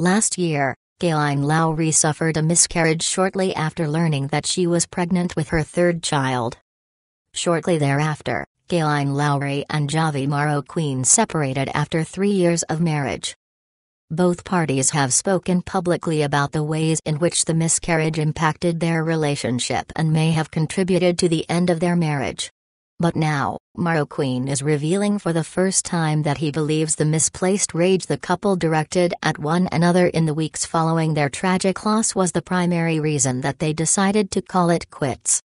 Last year, Gayline Lowry suffered a miscarriage shortly after learning that she was pregnant with her third child. Shortly thereafter, Gayline Lowry and Javi Morrow Queen separated after three years of marriage. Both parties have spoken publicly about the ways in which the miscarriage impacted their relationship and may have contributed to the end of their marriage. But now, Queen is revealing for the first time that he believes the misplaced rage the couple directed at one another in the weeks following their tragic loss was the primary reason that they decided to call it quits.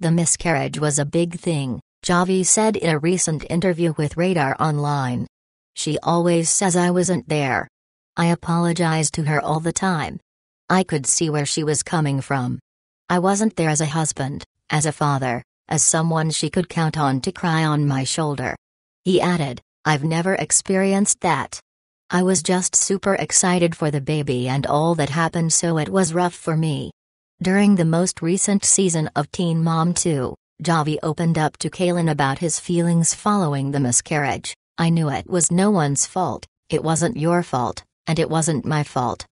The miscarriage was a big thing, Javi said in a recent interview with Radar Online. She always says I wasn't there. I apologize to her all the time. I could see where she was coming from. I wasn't there as a husband, as a father, as someone she could count on to cry on my shoulder. He added, I've never experienced that. I was just super excited for the baby and all that happened, so it was rough for me. During the most recent season of Teen Mom 2, Javi opened up to Kaylin about his feelings following the miscarriage. I knew it was no one's fault, it wasn't your fault, and it wasn't my fault.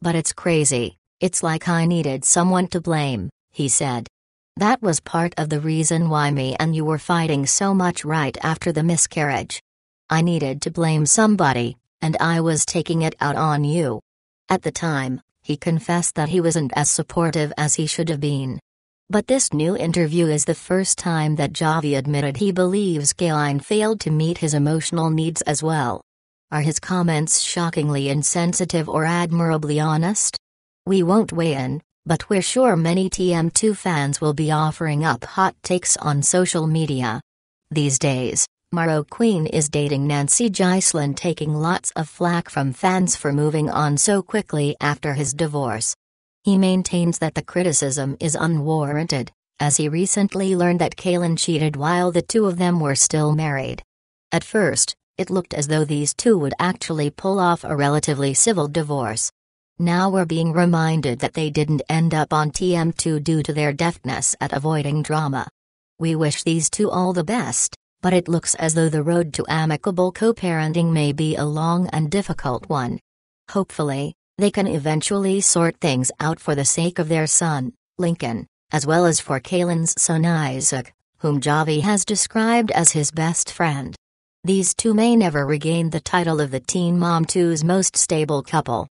But it's crazy, it's like I needed someone to blame, he said. That was part of the reason why me and you were fighting so much right after the miscarriage. I needed to blame somebody, and I was taking it out on you. At the time, he confessed that he wasn't as supportive as he should have been. But this new interview is the first time that Javi admitted he believes Kaline failed to meet his emotional needs as well. Are his comments shockingly insensitive or admirably honest? We won't weigh in, but we're sure many TM2 fans will be offering up hot takes on social media. These days, Maro Queen is dating Nancy Gislin, taking lots of flack from fans for moving on so quickly after his divorce. He maintains that the criticism is unwarranted, as he recently learned that Kaylin cheated while the two of them were still married. At first, it looked as though these two would actually pull off a relatively civil divorce. Now we're being reminded that they didn't end up on TM2 due to their deftness at avoiding drama. We wish these two all the best, but it looks as though the road to amicable co parenting may be a long and difficult one. Hopefully, they can eventually sort things out for the sake of their son, Lincoln, as well as for Kalen's son Isaac, whom Javi has described as his best friend. These two may never regain the title of the Teen Mom 2's most stable couple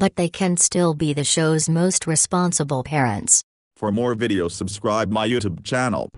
but they can still be the show's most responsible parents. For more videos subscribe my YouTube channel.